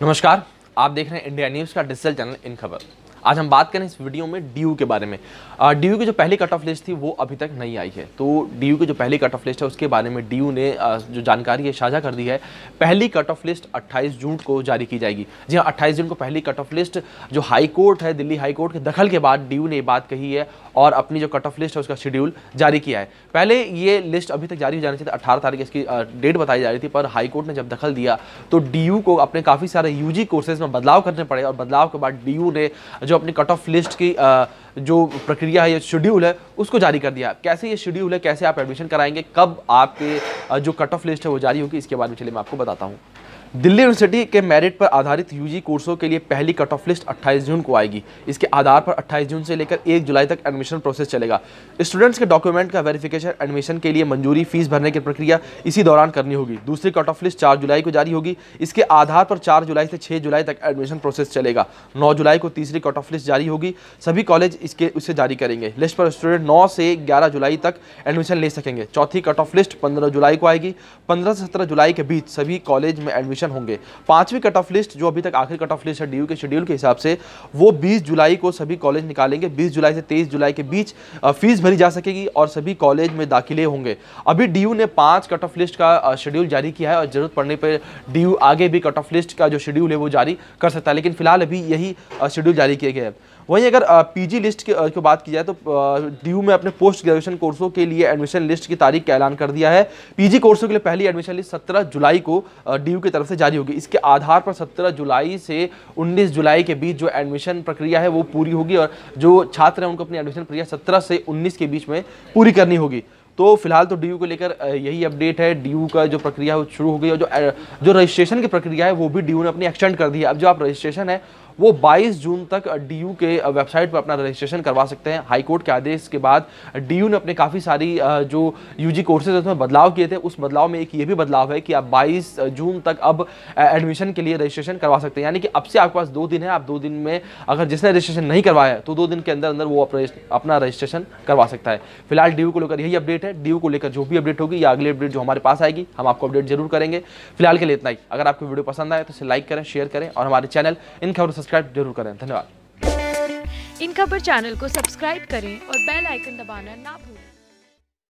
नमस्कार आप देख रहे हैं इंडिया न्यूज का डिजिटल चैनल इन खबर आज हम बात करें इस वीडियो में डी के बारे में डी की जो पहली कट ऑफ लिस्ट थी वो अभी तक नहीं आई है तो डी की जो पहली कट ऑफ लिस्ट है उसके बारे में डी ने जो जानकारी है साझा कर दी है पहली कट ऑफ लिस्ट अट्ठाईस जून को जारी की जाएगी जी हाँ अट्ठाईस जून को पहली कट ऑफ लिस्ट जो हाई कोर्ट है दिल्ली हाई कोर्ट के दखल के बाद डी ने ये बात कही है और अपनी जो कट ऑफ लिस्ट है उसका शेड्यूल जारी किया है पहले ये लिस्ट अभी तक जारी हो जानी चाहिए अठारह तारीख इसकी डेट बताई जा रही थी पर हाईकोर्ट ने जब दखल दिया तो डी को अपने काफ़ी सारे यू कोर्सेज में बदलाव करने पड़े और बदलाव के बाद डी ने जो अपनी कट ऑफ लिस्ट की जो प्रक्रिया है या शेड्यूल है उसको जारी कर दिया कैसे ये शेड्यूल है कैसे आप एडमिशन कराएंगे कब आपके जो कट ऑफ लिस्ट है वो जारी होगी इसके बारे में चलिए मैं आपको बताता हूँ दिल्ली यूनिवर्सिटी के मेरिट पर आधारित यूजी कोर्सों के लिए पहली कट ऑफ लिस्ट 28 जून को आएगी इसके आधार पर 28 जून से लेकर 1 जुलाई तक एडमिशन प्रोसेस चलेगा स्टूडेंट्स के डॉक्यूमेंट का वेरिफिकेशन एडमिशन के लिए मंजूरी फीस भरने की प्रक्रिया इसी दौरान करनी होगी दूसरी कट ऑफ लिस्ट चार जुलाई को जारी होगी इसके आधार पर चार जुलाई से छः जुलाई तक एडमिशन प्रोसेस चलेगा नौ जुलाई को तीसरी कट ऑफ लिस्ट जारी होगी सभी कॉलेज इसके उसे जारी करेंगे लिस्ट पर स्टूडेंट नौ से ग्यारह जुलाई तक एडमिशन ले सकेंगे चौथी कट ऑफ लिस्ट पंद्रह जुलाई को आएगी पंद्रह से सत्रह जुलाई के बीच सभी कॉलेज में एडमिशन सेक्शन होंगे पांचवी कट ऑफ लिस्ट जो अभी तक आखिरी कट ऑफ लिस्ट है डीयू के शेड्यूल के हिसाब से वो 20 जुलाई को सभी कॉलेज निकालेंगे 20 जुलाई से 23 जुलाई के बीच फीस भरी जा सकेगी और सभी कॉलेज में दाखिले होंगे अभी डी ने पाँच कट ऑफ लिस्ट का शेड्यूल जारी किया है और जरूरत पड़ने पर डी आगे भी कट ऑफ लिस्ट का जो शेड्यूल है वो जारी कर सकता है लेकिन फिलहाल अभी यही शेड्यूल जारी किया गया है वहीं अगर पीजी लिस्ट की, की बात की जाए तो डीयू में अपने पोस्ट ग्रेजुएशन कोर्सों के लिए एडमिशन लिस्ट की तारीख का ऐलान कर दिया है पीजी कोर्सों के लिए पहली एडमिशन लिस्ट सत्रह जुलाई को डीयू की तरफ से जारी होगी इसके आधार पर सत्रह जुलाई से उन्नीस जुलाई के बीच जो एडमिशन प्रक्रिया है वो पूरी होगी और जो छात्र हैं उनको अपनी एडमिशन प्रक्रिया सत्रह से उन्नीस के बीच में पूरी करनी होगी तो फिलहाल तो डी को लेकर यही अपडेट है डी का जो प्रक्रिया है वो शुरू हो गई और जो जो रजिस्ट्रेशन की प्रक्रिया है वो भी डी ने अपनी एक्सटेंड कर दी है अब जो आप रजिस्ट्रेशन है वो 22 जून तक डीयू के वेबसाइट पर अपना रजिस्ट्रेशन करवा सकते हैं हाईकोर्ट के आदेश के बाद डीयू ने अपने काफ़ी सारी जो यूजी कोर्सेज उसमें बदलाव किए थे उस बदलाव में एक ये भी बदलाव है कि आप 22 जून तक अब एडमिशन के लिए रजिस्ट्रेशन करवा सकते हैं यानी कि अब से आपके पास दो दिन है आप दो दिन में अगर जिसने रजिस्ट्रेशन नहीं करवाया तो दो दिन के अंदर अंदर वो अपना रजिस्ट्रेशन करवा सकता है फिलहाल डी को लेकर यही अपडेट है डी को लेकर जो भी अपडेट होगी या अगली अपडेट जो हमारे पास आएगी हम आपको अपडेट जरूर करेंगे फिलहाल के लिए इतना ही अगर आपको वीडियो पसंद आए तो इसे लाइक करें शेयर करें और हमारे चैनल इन खबरों से सब्सक्राइब जरूर करें धन्यवाद इन खबर चैनल को सब्सक्राइब करें और बेल आइकन दबाना ना भूलें